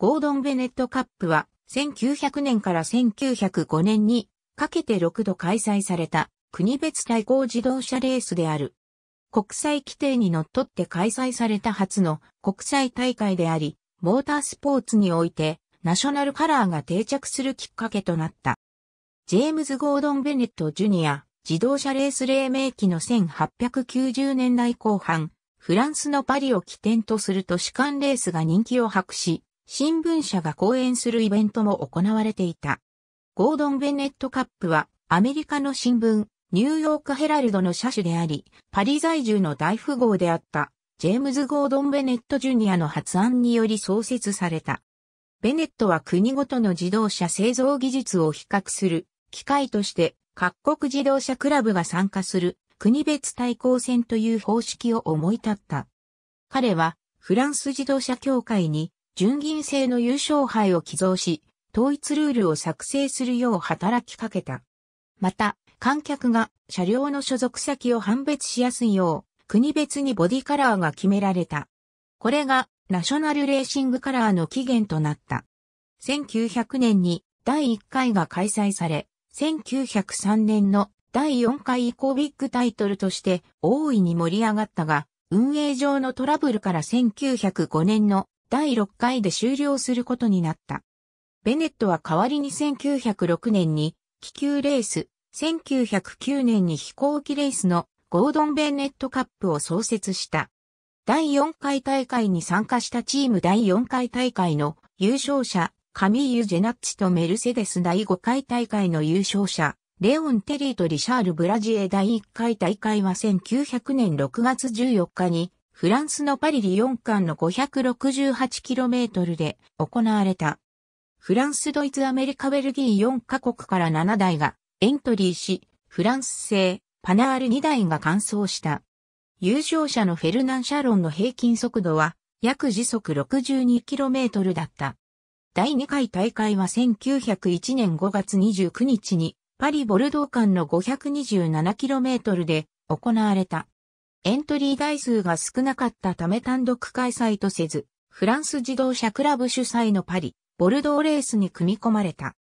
ゴードン・ベネットカップは1900年から1905年にかけて6度開催された国別対抗自動車レースである。国際規定にのっとって開催された初の国際大会であり、モータースポーツにおいてナショナルカラーが定着するきっかけとなった。ジェームズ・ゴードン・ベネット・ジュニア自動車レース黎明期の1890年代後半、フランスのパリを起点とする都市間レースが人気を博し、新聞社が講演するイベントも行われていた。ゴードン・ベネット・カップは、アメリカの新聞、ニューヨーク・ヘラルドの社主であり、パリ在住の大富豪であった、ジェームズ・ゴードン・ベネット・ジュニアの発案により創設された。ベネットは国ごとの自動車製造技術を比較する機会として各国自動車クラブが参加する国別対抗戦という方式を思い立った。彼はフランス自動車協会に純銀製の優勝杯を寄贈し、統一ルールを作成するよう働きかけた。また、観客が車両の所属先を判別しやすいよう、国別にボディカラーが決められた。これがナショナルレーシングカラーの起源となった。1900年に第1回が開催され、1903年の第4回以降ビッグタイトルとして大いに盛り上がったが、運営上のトラブルから1905年の第6回で終了することになった。ベネットは代わりに1906年に気球レース、1909年に飛行機レースのゴードン・ベネットカップを創設した。第4回大会に参加したチーム第4回大会の優勝者、カミーユ・ジェナッチとメルセデス第5回大会の優勝者、レオン・テリーとリシャール・ブラジエ第1回大会は1900年6月14日にフランスのパリ・リヨン間の 568km で行われた。フランス、ドイツ、アメリカ、ベルギー4カ国から7台がエントリーし、フランス製パナール2台が完走した。優勝者のフェルナン・シャロンの平均速度は約時速 62km だった。第2回大会は1901年5月29日にパリ・ボルドー間の 527km で行われた。エントリー台数が少なかったため単独開催とせず、フランス自動車クラブ主催のパリ、ボルドーレースに組み込まれた。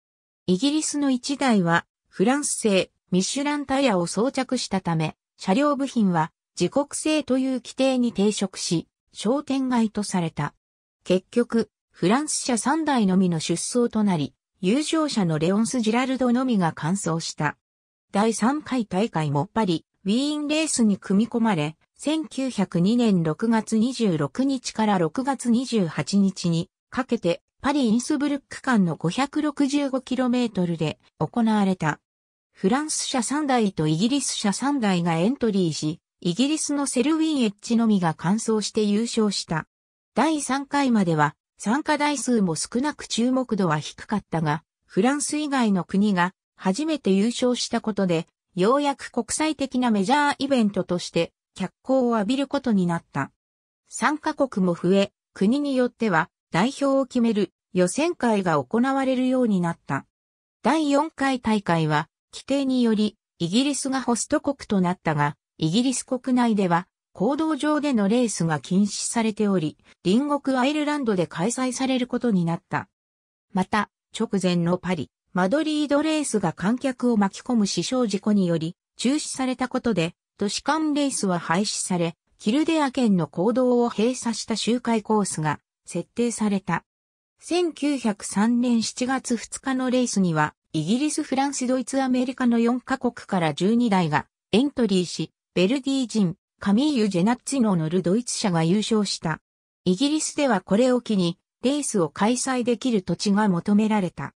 イギリスの1台は、フランス製、ミシュランタイヤを装着したため、車両部品は自国製という規定に抵触し、商店街とされた。結局、フランス車3台のみの出走となり、優勝者のレオンス・ジラルドのみが完走した。第3回大会もパリ、ウィーンレースに組み込まれ、1902年6月26日から6月28日にかけてパリ・インスブルック間の 565km で行われた。フランス車3台とイギリス車3台がエントリーし、イギリスのセルウィンエッジのみが完走して優勝した。第3回までは参加台数も少なく注目度は低かったが、フランス以外の国が初めて優勝したことでようやく国際的なメジャーイベントとして脚光を浴びることになった。参加国も増え、国によっては代表を決める予選会が行われるようになった。第4回大会は規定によりイギリスがホスト国となったが、イギリス国内では行動上でのレースが禁止されており、隣国アイルランドで開催されることになった。また、直前のパリ、マドリードレースが観客を巻き込む死傷事故により中止されたことで、都市間レースは廃止され、キルデア県の行動を閉鎖した周回コースが設定された。1903年7月2日のレースには、イギリス、フランス、ドイツ、アメリカの4カ国から12台がエントリーし、ベルディ人、カミーユ・ジェナッチノ乗るドイツ車が優勝した。イギリスではこれを機に、レースを開催できる土地が求められた。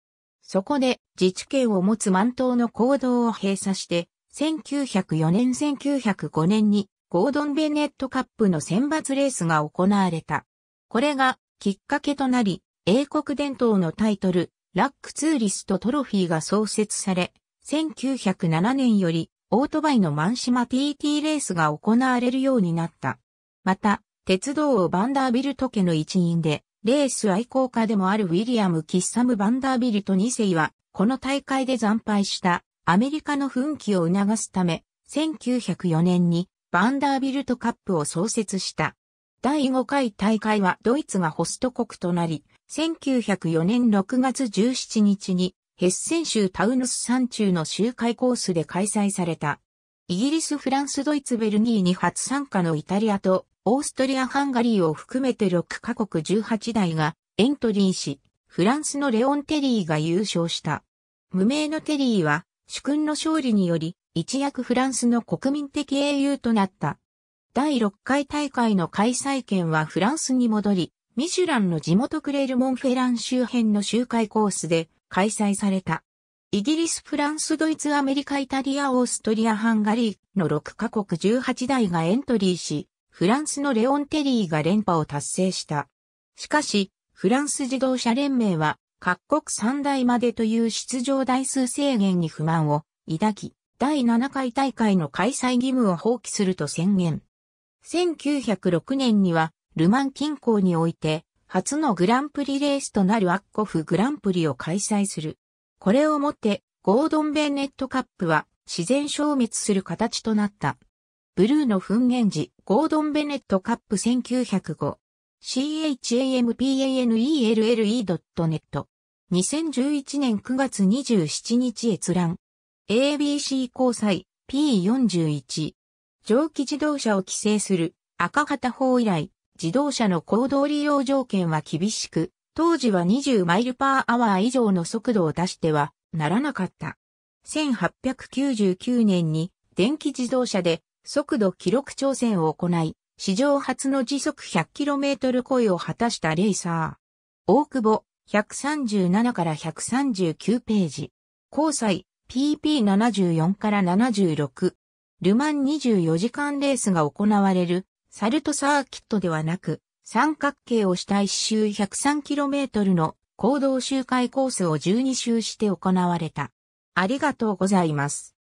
そこで自治権を持つ満島の行動を閉鎖して、1904年1905年にゴードン・ベネットカップの選抜レースが行われた。これがきっかけとなり、英国伝統のタイトル、ラックツーリストトロフィーが創設され、1907年よりオートバイのマンシマ TT レースが行われるようになった。また、鉄道をバンダービルト家の一員で、レース愛好家でもあるウィリアム・キッサム・バンダービルト2世は、この大会で惨敗したアメリカの奮起を促すため、1904年にバンダービルトカップを創設した。第5回大会はドイツがホスト国となり、1904年6月17日にヘッセン州タウヌス山中の周回コースで開催された。イギリス、フランス、ドイツ、ベルギーに初参加のイタリアとオーストリア・ハンガリーを含めて6カ国18台がエントリーし、フランスのレオン・テリーが優勝した。無名のテリーは、主君の勝利により、一躍フランスの国民的英雄となった。第6回大会の開催権はフランスに戻り、ミシュランの地元クレールモンフェラン周辺の周回コースで開催された。イギリス、フランス、ドイツ、アメリカ、イタリア、オーストリア、ハンガリーの6カ国18台がエントリーし、フランスのレオン・テリーが連覇を達成した。しかし、フランス自動車連盟は、各国3大までという出場台数制限に不満を抱き、第7回大会の開催義務を放棄すると宣言。1906年には、ルマン近郊において、初のグランプリレースとなるアッコフグランプリを開催する。これをもって、ゴードン・ベネットカップは自然消滅する形となった。ブルーの噴煙時、ゴードン・ベネットカップ1905。champanelle.net 2011年9月27日閲覧。ABC 交際 P41。蒸気自動車を規制する赤旗法以来、自動車の行動利用条件は厳しく、当時は20マイルパーアワー以上の速度を出してはならなかった。1899年に電気自動車で速度記録挑戦を行い、史上初の時速 100km 超えを果たしたレーサー。大久保、137から139ページ。交際、PP74 から76。ルマン24時間レースが行われる、サルトサーキットではなく、三角形をした1周 103km の行動周回コースを12周して行われた。ありがとうございます。